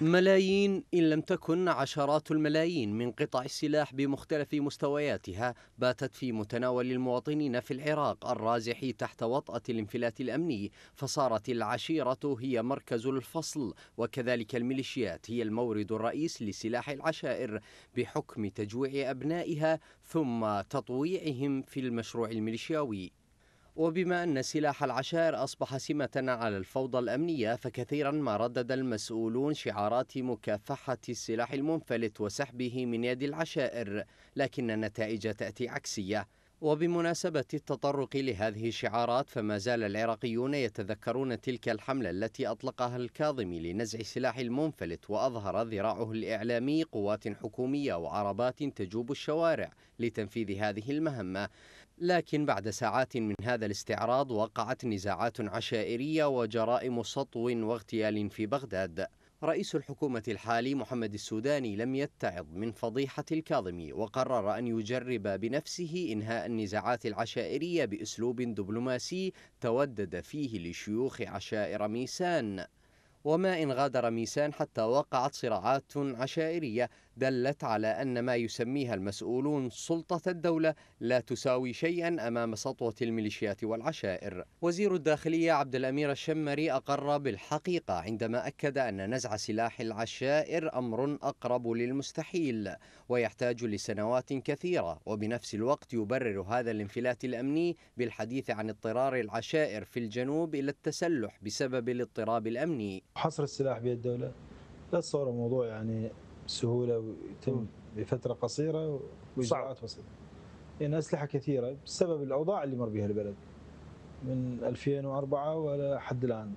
ملايين إن لم تكن عشرات الملايين من قطع السلاح بمختلف مستوياتها باتت في متناول المواطنين في العراق الرازح تحت وطأة الانفلات الأمني فصارت العشيرة هي مركز الفصل وكذلك الميليشيات هي المورد الرئيس لسلاح العشائر بحكم تجويع أبنائها ثم تطويعهم في المشروع الميليشياوي وبما أن سلاح العشائر أصبح سمة على الفوضى الأمنية فكثيرا ما ردد المسؤولون شعارات مكافحة السلاح المنفلت وسحبه من يد العشائر لكن النتائج تأتي عكسية وبمناسبة التطرق لهذه الشعارات فما زال العراقيون يتذكرون تلك الحملة التي أطلقها الكاظمي لنزع سلاح المنفلت وأظهر ذراعه الإعلامي قوات حكومية وعربات تجوب الشوارع لتنفيذ هذه المهمة لكن بعد ساعات من هذا الاستعراض وقعت نزاعات عشائرية وجرائم سطو واغتيال في بغداد رئيس الحكومة الحالي محمد السوداني لم يتعظ من فضيحة الكاظمي وقرر أن يجرب بنفسه إنهاء النزاعات العشائرية بأسلوب دبلوماسي تودد فيه لشيوخ عشائر ميسان وما إن غادر ميسان حتى وقعت صراعات عشائرية دلت على أن ما يسميها المسؤولون سلطة الدولة لا تساوي شيئا أمام سطوة الميليشيات والعشائر وزير الداخلية عبد الأمير الشمري أقر بالحقيقة عندما أكد أن نزع سلاح العشائر أمر أقرب للمستحيل ويحتاج لسنوات كثيرة وبنفس الوقت يبرر هذا الانفلات الأمني بالحديث عن اضطرار العشائر في الجنوب إلى التسلح بسبب الاضطراب الأمني حصر السلاح بيد الدولة لا تصور موضوع يعني بسهوله ويتم بفتره قصيره واجراءات بسيطه. لان إيه، يعني اسلحه كثيره بسبب الاوضاع اللي مر بها البلد من 2004 ولا حد الان.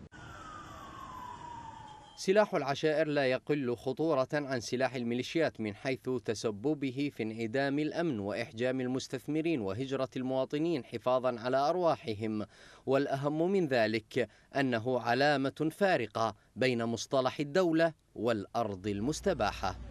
سلاح العشائر لا يقل خطورة عن سلاح الميليشيات من حيث تسببه في انعدام الأمن وإحجام المستثمرين وهجرة المواطنين حفاظا على أرواحهم والأهم من ذلك أنه علامة فارقة بين مصطلح الدولة والأرض المستباحة